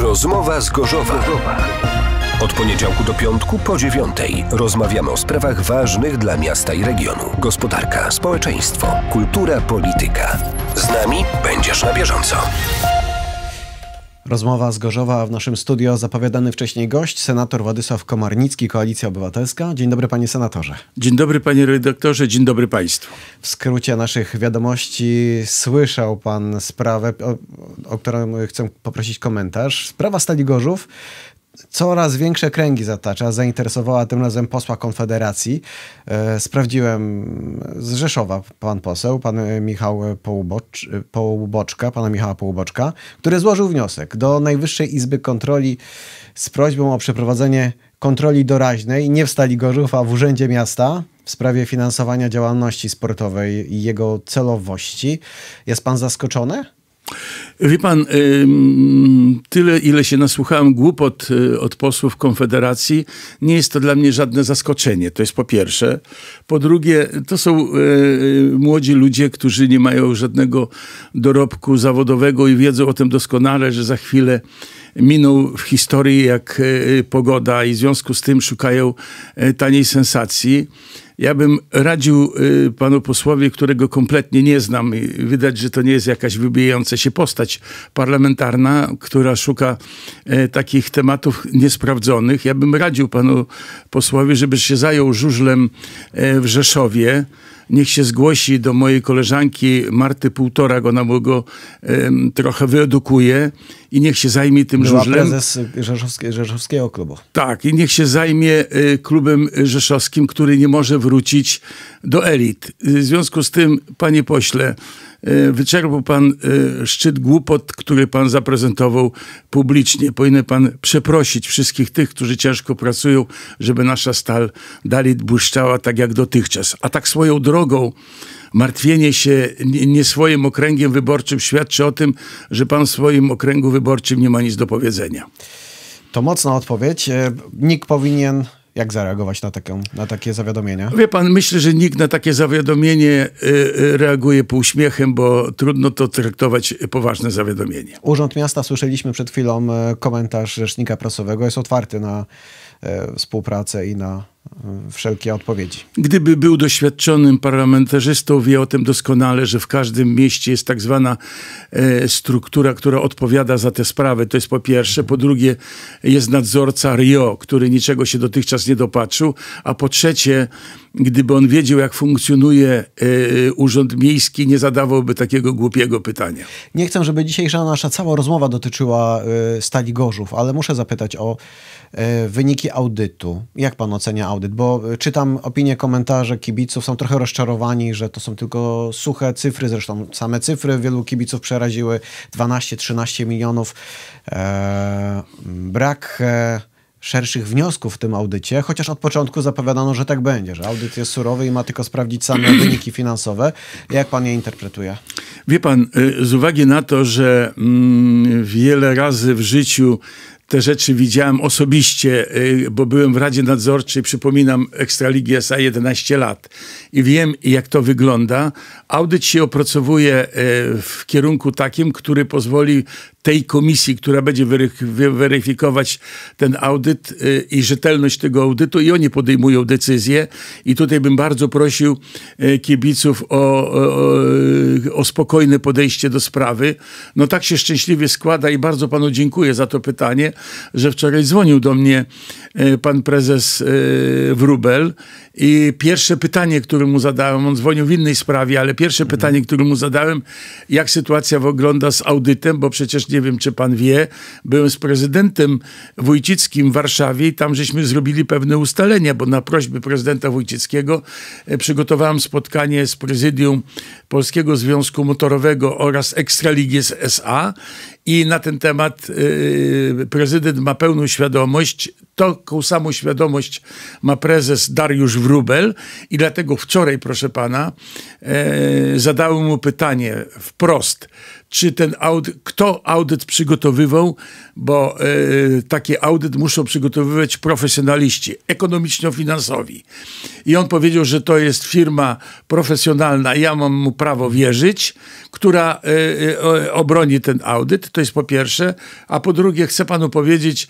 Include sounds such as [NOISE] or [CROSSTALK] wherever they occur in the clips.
Rozmowa z Gorzowa. Od poniedziałku do piątku po dziewiątej rozmawiamy o sprawach ważnych dla miasta i regionu. Gospodarka, społeczeństwo, kultura, polityka. Z nami będziesz na bieżąco. Rozmowa z Gorzowa, a w naszym studio zapowiadany wcześniej gość, senator Władysław Komarnicki, Koalicja Obywatelska. Dzień dobry panie senatorze. Dzień dobry panie redaktorze, dzień dobry państwu. W skrócie naszych wiadomości słyszał pan sprawę, o, o którą chcę poprosić komentarz. Sprawa Stali Gorzów coraz większe kręgi zatacza. Zainteresowała tym razem posła Konfederacji. E, sprawdziłem z Rzeszowa pan poseł, pan Michał Połubocz, Połuboczka, pana Michała Połuboczka, który złożył wniosek do Najwyższej Izby Kontroli z prośbą o przeprowadzenie kontroli doraźnej nie w Stali a w Urzędzie Miasta w sprawie finansowania działalności sportowej i jego celowości. Jest pan zaskoczony? Wie pan, tyle ile się nasłuchałem głupot y, od posłów Konfederacji, nie jest to dla mnie żadne zaskoczenie. To jest po pierwsze. Po drugie, to są y, y, młodzi ludzie, którzy nie mają żadnego dorobku zawodowego i wiedzą o tym doskonale, że za chwilę miną w historii jak pogoda i w związku z tym szukają taniej sensacji. Ja bym radził y, panu posłowi, którego kompletnie nie znam i widać, że to nie jest jakaś wybijająca się postać parlamentarna, która szuka e, takich tematów niesprawdzonych. Ja bym radził panu posłowi, żeby się zajął żużlem e, w Rzeszowie niech się zgłosi do mojej koleżanki Marty Półtorak, ona go trochę wyedukuje i niech się zajmie tym Była żużlem. prezes Rzeszowskie, Rzeszowskiego klubu. Tak, i niech się zajmie y, klubem rzeszowskim, który nie może wrócić do elit. Y, w związku z tym, panie pośle, y, wyczerpał pan szczyt głupot, który pan zaprezentował publicznie. Powinien pan przeprosić wszystkich tych, którzy ciężko pracują, żeby nasza stal dalej błyszczała tak jak dotychczas. A tak swoją drogą martwienie się nie swoim okręgiem wyborczym świadczy o tym, że pan w swoim okręgu wyborczym nie ma nic do powiedzenia. To mocna odpowiedź. E, nikt powinien jak zareagować na, taką, na takie zawiadomienia? Wie pan, myślę, że nikt na takie zawiadomienie e, e, reaguje półśmiechem, bo trudno to traktować poważne zawiadomienie. Urząd Miasta, słyszeliśmy przed chwilą komentarz rzecznika prasowego, jest otwarty na współpracę i na wszelkie odpowiedzi. Gdyby był doświadczonym parlamentarzystą, wie o tym doskonale, że w każdym mieście jest tak zwana e, struktura, która odpowiada za te sprawy. To jest po pierwsze. Po drugie jest nadzorca RIO, który niczego się dotychczas nie dopatrzył. A po trzecie gdyby on wiedział, jak funkcjonuje y, Urząd Miejski, nie zadawałby takiego głupiego pytania. Nie chcę, żeby dzisiejsza nasza cała rozmowa dotyczyła y, Stali Gorzów, ale muszę zapytać o y, wyniki audytu. Jak pan ocenia audyt? Bo czytam opinie, komentarze kibiców, są trochę rozczarowani, że to są tylko suche cyfry, zresztą same cyfry wielu kibiców przeraziły, 12-13 milionów. E, brak... E, szerszych wniosków w tym audycie, chociaż od początku zapowiadano, że tak będzie, że audyt jest surowy i ma tylko sprawdzić same [CLEARS THROAT] wyniki finansowe. Jak pan je interpretuje? Wie pan, y, z uwagi na to, że mm, wiele razy w życiu te rzeczy widziałem osobiście, y, bo byłem w Radzie Nadzorczej, przypominam, Ekstraligi SA 11 lat i wiem, jak to wygląda. Audyt się opracowuje y, w kierunku takim, który pozwoli tej komisji, która będzie weryfikować ten audyt y, i rzetelność tego audytu i oni podejmują decyzje. I tutaj bym bardzo prosił kibiców o, o, o spokojne podejście do sprawy. No tak się szczęśliwie składa i bardzo panu dziękuję za to pytanie, że wczoraj dzwonił do mnie e, pan prezes e, Wrubel i pierwsze pytanie, które mu zadałem, on dzwonił w innej sprawie, ale pierwsze mhm. pytanie, które mu zadałem, jak sytuacja wygląda z audytem, bo przecież nie wiem, czy pan wie, byłem z prezydentem Wójcickim w Warszawie i tam żeśmy zrobili pewne ustalenia, bo na prośby prezydenta Wójcickiego e, przygotowałem spotkanie z prezydium Polskiego Związku Motorowego oraz Ekstraligi z SA i na ten temat e, e, prezydent ma pełną świadomość taką samą świadomość ma prezes Dariusz Wrubel i dlatego wczoraj, proszę pana, e, zadałem mu pytanie wprost czy ten audyt, kto audyt przygotowywał, bo y, taki audyt muszą przygotowywać profesjonaliści, ekonomiczno-finansowi. I on powiedział, że to jest firma profesjonalna, ja mam mu prawo wierzyć, która e, e, obroni ten audyt, to jest po pierwsze. A po drugie, chcę panu powiedzieć,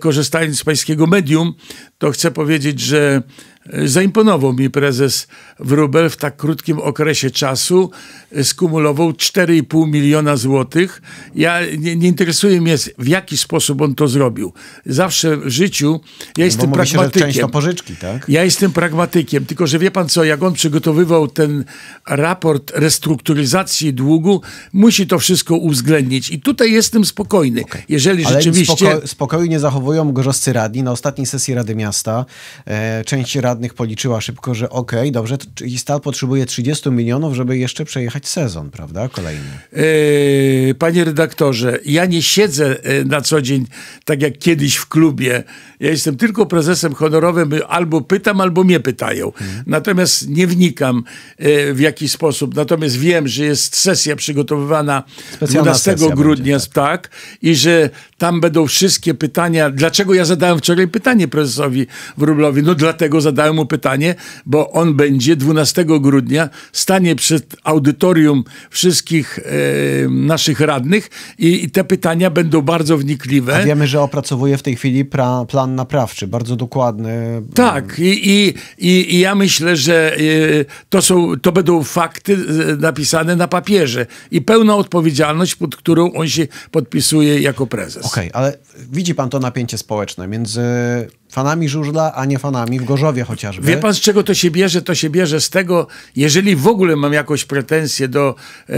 korzystając z pańskiego medium, to chcę powiedzieć, że E, zaimponował mi prezes Wrubel w tak krótkim okresie czasu. E, skumulował 4,5 miliona złotych. Ja, nie, nie, interesuje mnie, w jaki sposób on to zrobił. Zawsze w życiu ja no jestem Bo pragmatykiem. Się, że część pożyczki, tak? Ja jestem pragmatykiem. Tylko, że wie pan co, jak on przygotowywał ten raport restrukturyzacji długu, musi to wszystko uwzględnić. I tutaj jestem spokojny. Okay. Jeżeli Ale rzeczywiście... Spoko spokojnie zachowują gorzowscy radni. Na ostatniej sesji Rady Miasta e, część radnych radnych policzyła szybko, że okej, okay, dobrze, i Stal potrzebuje 30 milionów, żeby jeszcze przejechać sezon, prawda, kolejny. Yy, panie redaktorze, ja nie siedzę yy, na co dzień tak jak kiedyś w klubie. Ja jestem tylko prezesem honorowym, albo pytam, albo mnie pytają. Mhm. Natomiast nie wnikam yy, w jaki sposób. Natomiast wiem, że jest sesja przygotowywana Specjalna 12 grudnia, będzie, tak. tak, i że tam będą wszystkie pytania. Dlaczego ja zadałem wczoraj pytanie prezesowi Wróblowi? No dlatego zadałem zadałem mu pytanie, bo on będzie 12 grudnia, stanie przed audytorium wszystkich e, naszych radnych i, i, te pytania będą bardzo wnikliwe. A wiemy, że opracowuje w tej chwili pra, plan naprawczy, bardzo dokładny. Tak, i, i, i, i ja myślę, że e, to, są, to będą fakty e, napisane na papierze i pełna odpowiedzialność, pod którą on się podpisuje jako prezes. Okej, okay, ale widzi pan to napięcie społeczne między fanami żużla, a nie fanami w Gorzowie chociażby. Wie pan z czego to się bierze? To się bierze z tego, jeżeli w ogóle mam jakąś pretensję do e,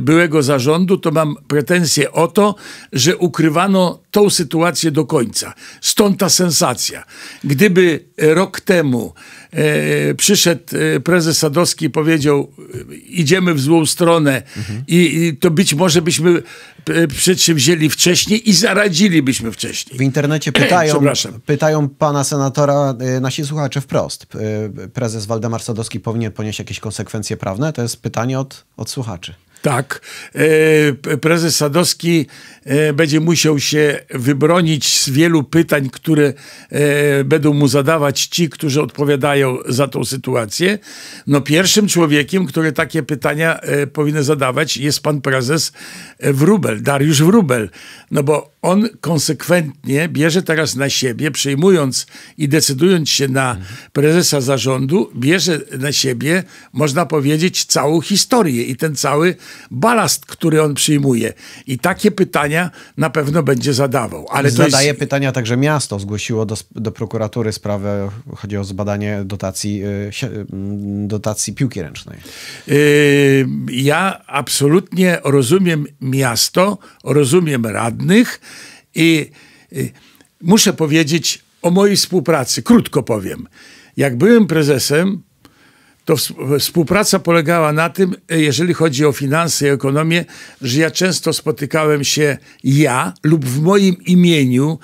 byłego zarządu, to mam pretensję o to, że ukrywano tą sytuację do końca. Stąd ta sensacja. Gdyby rok temu E, przyszedł e, prezes Sadowski i powiedział, e, idziemy w złą stronę mhm. I, I, to być może byśmy przedsięwzięli wcześniej i zaradzilibyśmy wcześniej. W internecie pytają, [CLEARS THROAT] pytają pana senatora nasi słuchacze wprost. Prezes Waldemar Sadowski powinien ponieść jakieś konsekwencje prawne? To jest pytanie od, od słuchaczy. Tak. E, prezes Sadowski e, będzie musiał się wybronić z wielu pytań, które e, będą mu zadawać ci, którzy odpowiadają za tą sytuację. No pierwszym człowiekiem, który takie pytania powinien zadawać jest pan prezes Wrubel, Dariusz Wrubel. No bo on konsekwentnie bierze teraz na siebie, przyjmując i decydując się na prezesa zarządu, bierze na siebie, można powiedzieć, całą historię i ten cały balast, który on przyjmuje. I takie pytania na pewno będzie zadawał. Ale Zadaje jest... pytania także miasto. Zgłosiło do, do prokuratury sprawę, chodzi o zbadanie dotacji, y, mm, dotacji piłki ręcznej. Y, ja absolutnie rozumiem miasto, rozumiem radnych i y, muszę powiedzieć o mojej współpracy. Krótko powiem. Jak byłem prezesem, to współpraca polegała na tym, e, jeżeli chodzi o finanse i ekonomię, że ja często spotykałem się ja lub w moim imieniu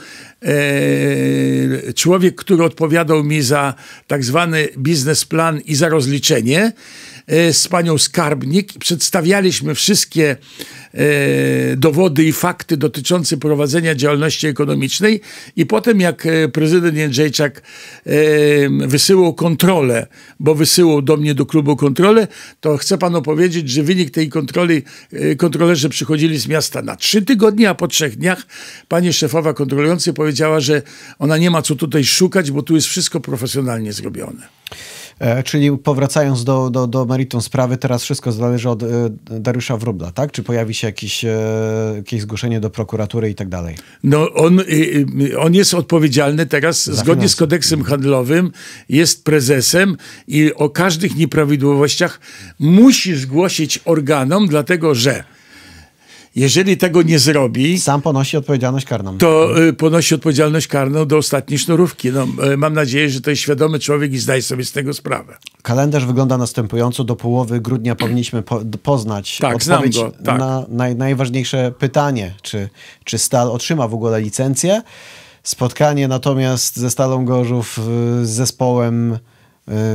e, człowiek, który odpowiadał mi za tak zwany biznesplan i za rozliczenie. E, z panią Skarbnik i przedstawialiśmy wszystkie e, dowody i fakty dotyczące prowadzenia działalności ekonomicznej i potem jak e, prezydent Jędrzejczak wysyłał kontrolę, bo wysyłał do mnie do klubu kontrolę, to chcę panu powiedzieć, że wynik tej kontroli, kontrolerzy przychodzili z miasta na trzy tygodnie, a po trzech dniach pani szefowa kontrolująca powiedziała, że ona nie ma co tutaj szukać, bo tu jest wszystko profesjonalnie zrobione. E, czyli powracając do, do, do meritum sprawy, teraz wszystko zależy od e, Dariusza Wróbla, tak? Czy pojawi się jakieś, e, jakieś zgłoszenie do prokuratury i tak dalej? No on, on jest odpowiedzialny teraz, Za zgodnie z kodeksem mhm. handlowym, jest prezesem i o każdych nieprawidłowościach musi zgłosić organom, dlatego że jeżeli tego nie zrobi... Sam ponosi odpowiedzialność karną. To y, ponosi odpowiedzialność karną do ostatniej sznurówki. No, y, mam nadzieję, że to jest świadomy człowiek i zdaje sobie z tego sprawę. Kalendarz wygląda następująco. Do połowy grudnia powinniśmy po poznać tak, odpowiedź go, tak. na naj najważniejsze pytanie, czy, czy Stal otrzyma w ogóle licencję. Spotkanie natomiast ze Stalą Gorzów y, z zespołem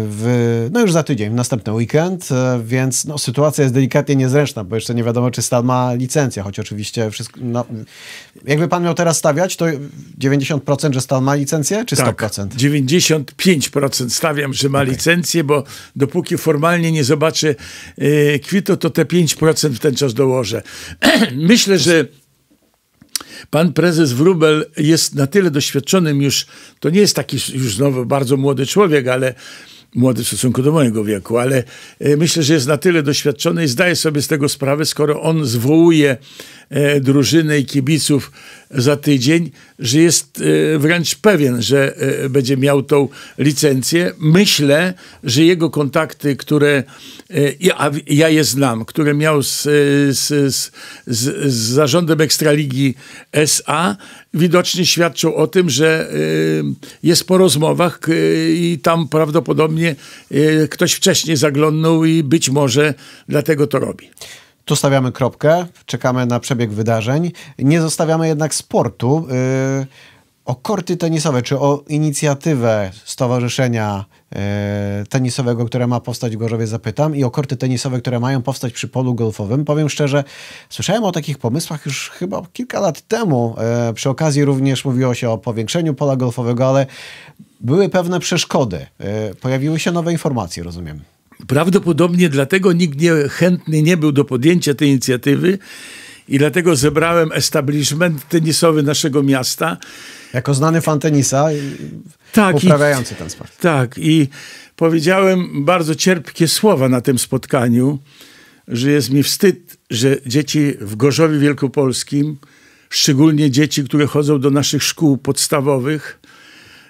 w, no już za tydzień, w następny weekend, e, więc no, sytuacja jest delikatnie niezręczna, bo jeszcze nie wiadomo, czy Stal ma licencję, choć oczywiście wszystko, no, jakby pan miał teraz stawiać, to 90%, że Stal ma licencję, czy 100%? Tak, 95% stawiam, że ma okay. licencję, bo dopóki formalnie nie zobaczę yy, kwito, to te 5% w ten czas dołożę. [CLEARS THROAT] Myślę, że Pan prezes Wrubel jest na tyle doświadczonym już, to nie jest taki już znowu bardzo młody człowiek, ale młody w stosunku do mojego wieku, ale e, myślę, że jest na tyle doświadczony i zdaje sobie z tego sprawę, skoro on zwołuje E, drużyny i kibiców za tydzień, że jest e, wręcz pewien, że e, będzie miał tą licencję. Myślę, że jego kontakty, które ja, ja je znam, które miał z, z, z, z zarządem Ekstraligi SA, widocznie świadczą o tym, że jest po rozmowach i tam prawdopodobnie ktoś wcześniej zaglądnął i być może dlatego to robi. Tu stawiamy kropkę, czekamy na przebieg wydarzeń. Nie zostawiamy jednak sportu. Y, o korty tenisowe, czy o inicjatywę stowarzyszenia y, tenisowego, które ma powstać w Gorzowie, zapytam, i o korty tenisowe, które mają powstać przy polu golfowym. Powiem szczerze, słyszałem o takich pomysłach już chyba kilka lat temu. Y, przy okazji również mówiło się o powiększeniu pola golfowego, ale były pewne przeszkody. Pojawiły się nowe informacje, rozumiem. Prawdopodobnie dlatego nikt nie, chętny nie był do podjęcia tej inicjatywy i dlatego zebrałem establishment tenisowy naszego miasta. Jako znany fan tenisa, tak, uprawiający i, ten sport. Tak, i powiedziałem bardzo cierpkie słowa na tym spotkaniu, że jest mi wstyd, że dzieci w Gorzowie Wielkopolskim, szczególnie dzieci, które chodzą do naszych szkół podstawowych,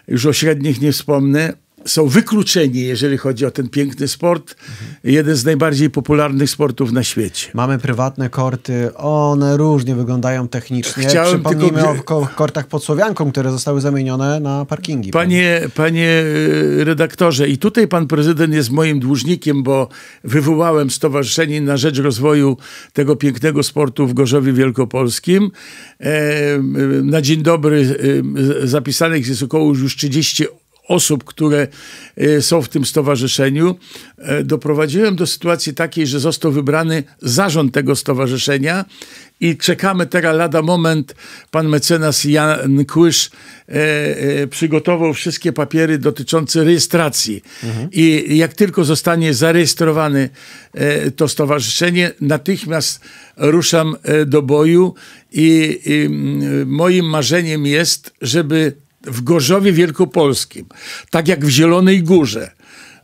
już o średnich nie wspomnę, są wykluczeni, jeżeli chodzi o ten piękny sport. Jeden z najbardziej popularnych sportów na świecie. Mamy prywatne korty, one różnie wyglądają technicznie. Chciałem Przypomnijmy tylko... o kortach pod Słowianką, które zostały zamienione na parkingi. Panie, panie y, redaktorze, i tutaj pan prezydent jest moim dłużnikiem, bo wywołałem Stowarzyszenie na Rzecz Rozwoju tego pięknego sportu w Gorzowie Wielkopolskim. E, y, na dzień dobry y, zapisanych jest około już 38 osób, które e, są w tym stowarzyszeniu, e, doprowadziłem do sytuacji takiej, że został wybrany zarząd tego stowarzyszenia i czekamy teraz lada moment. Pan mecenas Jan Kłysz e, przygotował wszystkie papiery dotyczące rejestracji. Mhm. I jak tylko zostanie zarejestrowany to stowarzyszenie, natychmiast ruszam do boju i, i moim marzeniem jest, żeby w Gorzowie Wielkopolskim, tak jak w Zielonej Górze,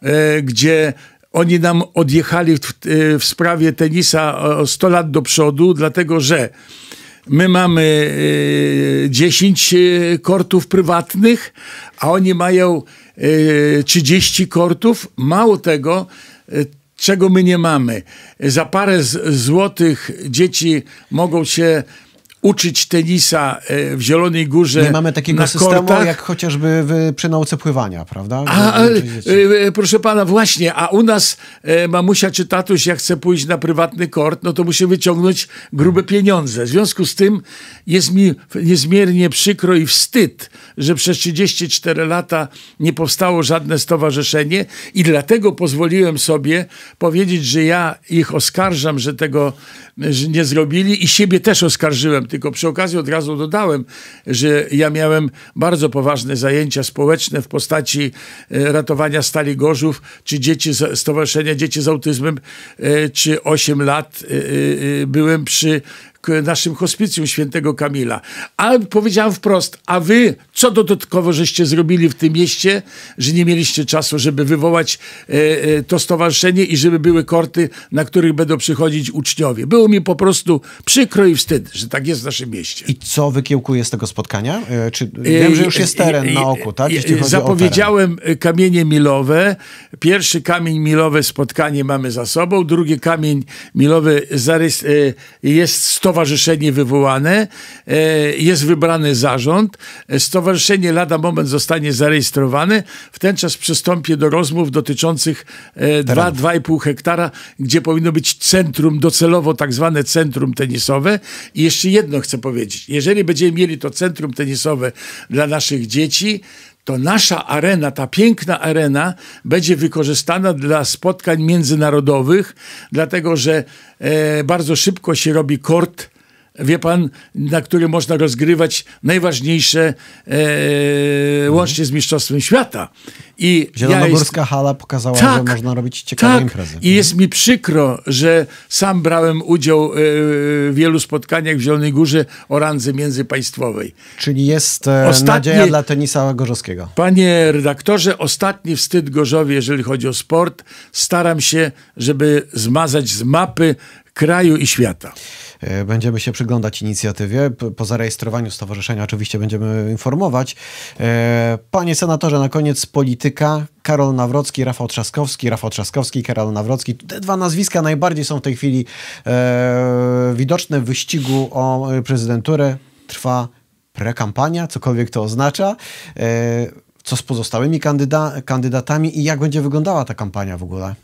e, gdzie oni nam odjechali w, e, w sprawie tenisa 100 lat do przodu, dlatego że my mamy 10 e, kortów prywatnych, a oni mają 30 kortów. Mało tego, czego my nie mamy. Za parę złotych dzieci mogą się uczyć tenisa e, w Zielonej Górze. Nie mamy takiego systemu kortach. jak chociażby w, przy nauce pływania, prawda? A, e, e, proszę pana, właśnie, a u nas mamusia czy tatuś, jak chce pójść na prywatny kort, no to musi wyciągnąć grube pieniądze. W związku z tym jest mi niezmiernie przykro i wstyd, że przez 34 lata nie powstało żadne stowarzyszenie i dlatego pozwoliłem sobie powiedzieć, że ja ich oskarżam, że tego że nie zrobili i siebie też oskarżyłem tylko przy okazji od razu dodałem, że ja miałem bardzo poważne zajęcia społeczne w postaci e, ratowania Stali Gorzów, czy dzieci Stowarzyszenia Dzieci z Autyzmem, e, czy 8 lat e, byłem przy naszym hospicjum świętego Kamila. A powiedziałem wprost, a wy co dodatkowo żeście zrobili w tym mieście, że nie mieliście czasu, żeby wywołać e, e, to stowarzyszenie i żeby były korty, na których będą przychodzić uczniowie. Było mi po prostu przykro i wstyd, że tak jest w naszym mieście. I co wykiełkuje z tego spotkania? E, czy, wiem, że już jest teren na oku, tak? Zapowiedziałem kamienie milowe. Pierwszy kamień milowy spotkanie mamy za sobą, drugi kamień milowy zarys, jest sto stowarzyszenie wywołane, e, jest wybrany zarząd, e, stowarzyszenie lada moment zostanie zarejestrowane, w ten czas przystąpię do rozmów dotyczących 2-2,5 e, hektara, gdzie powinno być centrum, docelowo tak zwane centrum tenisowe. I jeszcze jedno chcę powiedzieć, jeżeli będziemy mieli to centrum tenisowe dla naszych dzieci, to nasza arena, ta piękna arena będzie wykorzystana dla spotkań międzynarodowych, dlatego że e, bardzo szybko się robi kort wie pan, na którym można rozgrywać najważniejsze e, łącznie z Mistrzostwem Świata. I Zielonogórska ja jest... hala pokazała, tak, że można robić ciekawe tak. imprezy. I jest mi przykro, że sam brałem udział e, w wielu spotkaniach w Zielonej Górze o randze międzypaństwowej. Czyli jest e, ostatnie, nadzieja dla tenisa gorzowskiego. Panie redaktorze, ostatni wstyd Gorzowie, jeżeli chodzi o sport. Staram się, żeby zmazać z mapy kraju i świata. E, będziemy się przyglądać inicjatywie. Po zarejestrowaniu stowarzyszenia oczywiście będziemy informować. E, panie senatorze, na koniec polityka. Karol Nawrocki, Rafał Trzaskowski, Rafał Trzaskowski, Karol Nawrocki. Te dwa nazwiska najbardziej są w tej chwili e, widoczne w wyścigu o prezydenturę. Trwa prekampania, cokolwiek to oznacza co z pozostałymi kandyda kandydatami i jak będzie wyglądała ta kampania w ogóle?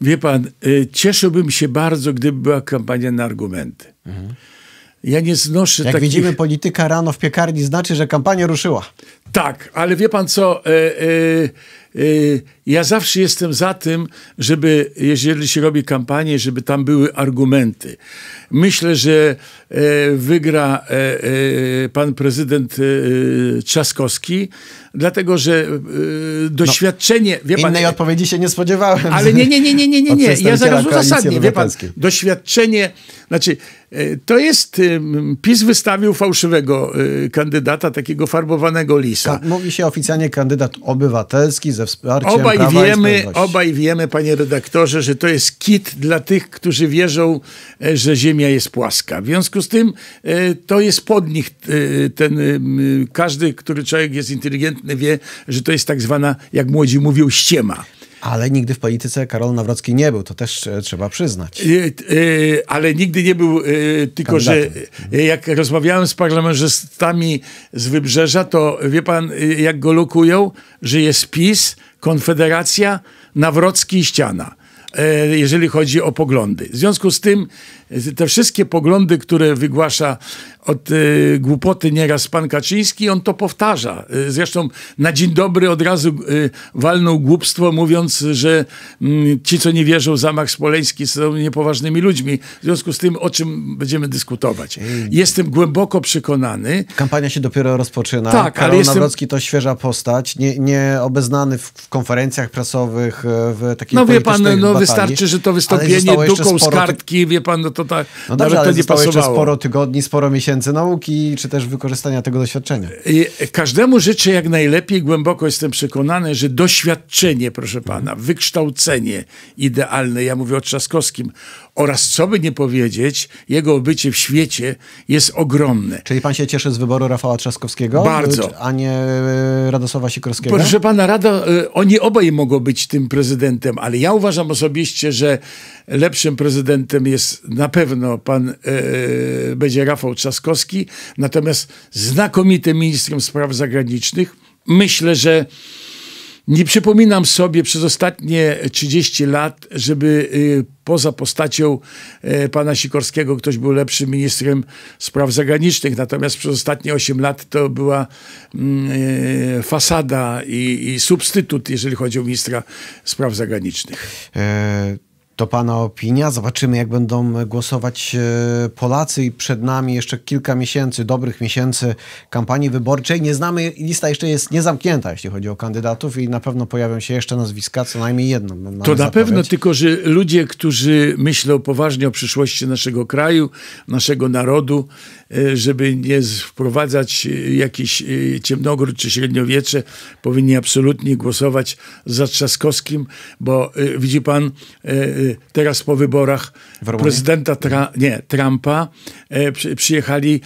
Wie pan, y, cieszyłbym się bardzo, gdyby była kampania na argumenty. Mhm. Ja nie znoszę Jak takich... widzimy, polityka rano w piekarni znaczy, że kampania ruszyła. Tak, ale wie pan co? E, e, e, ja zawsze jestem za tym, żeby, jeżeli się robi kampanię, żeby tam były argumenty. Myślę, że wygra pan prezydent Trzaskowski, dlatego że doświadczenie. No, wie pan, innej odpowiedzi się nie spodziewałem. Ale nie, nie, nie, nie, nie, nie. nie. Ja zaraz uzasadnię. Wie pan, doświadczenie, znaczy, to jest. PiS wystawił fałszywego kandydata, takiego farbowanego listu. PiSa. Mówi się oficjalnie kandydat obywatelski ze wsparciem obaj Prawa wiemy, Obaj wiemy, panie redaktorze, że to jest kit dla tych, którzy wierzą, e, że Ziemia jest płaska. W związku z tym e, to jest pod nich e, ten, każdy, który człowiek jest inteligentny wie, że to jest tak zwana, jak młodzi mówią, ściema. Ale nigdy w polityce Karol Nawrocki nie był, to też e, trzeba przyznać. E, e, ale nigdy nie był, tylko Kandydatem. że jak rozmawiałem z parlamentarzystami z Wybrzeża, to wie pan, jak go lokują, że jest PiS, Konfederacja, Nawrocki i ściana jeżeli chodzi o poglądy. W związku z tym te wszystkie poglądy, które wygłasza od y, głupoty nieraz pan Kaczyński, on to powtarza. Y, zresztą na dzień dobry od razu y, walnął głupstwo, mówiąc, że y, ci, co nie wierzą w zamach spoleński, są niepoważnymi ludźmi. W związku z tym, o czym będziemy dyskutować. Mm. Jestem głęboko przekonany. Kampania się dopiero rozpoczyna. Tak, Karol ale jestem... Nawrocki to świeża postać, nie, nie obeznany w, w konferencjach prasowych, e, w takich No wie pan, no wystarczy, że to wystąpienie duką z kartki, wie pan, no to tak. No dobrze, ale to nie pasowało. jeszcze sporo tygodni, sporo miesięcy nauki, czy też wykorzystania tego doświadczenia. Każdemu życzę jak najlepiej, głęboko jestem przekonany, że doświadczenie, proszę pana, wykształcenie idealne, ja mówię o Trzaskowskim, oraz co by nie powiedzieć, jego bycie w świecie jest ogromne. Czyli pan się cieszy z wyboru Rafała Trzaskowskiego? Bardzo. A nie e, Radosława Sikorskiego? Proszę pana, Rado, e, oni obaj mogą być tym prezydentem, ale ja uważam osobiście, że lepszym prezydentem jest na pewno pan e, będzie Rafał Trzaskowski, natomiast znakomitym ministrem spraw zagranicznych myślę, że nie przypominam sobie przez ostatnie 30 lat, żeby y, poza postacią e, pana Sikorskiego ktoś był lepszym ministrem spraw zagranicznych. Natomiast przez ostatnie 8 lat to była mm, e, fasada i, i substytut, jeżeli chodzi o ministra spraw zagranicznych. E to Pana opinia. Zobaczymy, jak będą e, głosować e, Polacy i przed nami jeszcze kilka miesięcy, dobrych miesięcy kampanii wyborczej. Nie znamy, lista jeszcze jest niezamknięta, jeśli chodzi o kandydatów i na pewno pojawią się jeszcze nazwiska, co najmniej jedno. To na zapowiedź. pewno, tylko że ludzie, którzy myślą poważnie o przyszłości naszego kraju, naszego narodu, e, żeby nie wprowadzać jakiś ciemnogród czy średniowiecze, powinni absolutnie głosować za Trzaskowskim, bo widzi Pan teraz po wyborach prezydenta Tra nie, Trumpa e, przyjechali,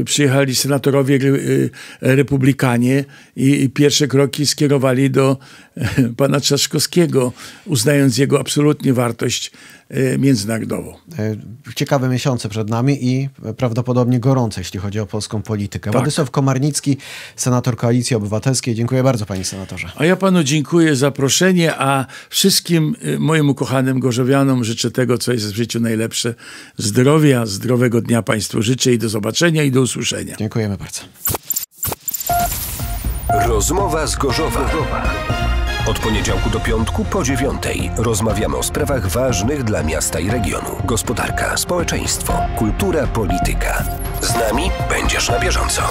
e, przyjechali senatorowie e, republikanie i, i pierwsze kroki skierowali do [LAUGHS] pana Trzaskowskiego, uznając jego absolutnie wartość e, międzynarodową. E, ciekawe miesiące przed nami i prawdopodobnie gorące, jeśli chodzi o polską politykę. Tak. Władysław Komarnicki, senator Koalicji Obywatelskiej. Dziękuję bardzo, panie senatorze. A ja panu dziękuję za zaproszenie, a wszystkim e, moim ukochanym gorzowianom życzę tego, co jest w życiu najlepsze. Zdrowia, zdrowego dnia państwu życzę i do zobaczenia i do usłyszenia. Dziękujemy bardzo. Rozmowa z Gorzowa. Od poniedziałku do piątku po dziewiątej rozmawiamy o sprawach ważnych dla miasta i regionu. Gospodarka, społeczeństwo, kultura, polityka. Z nami będziesz na bieżąco.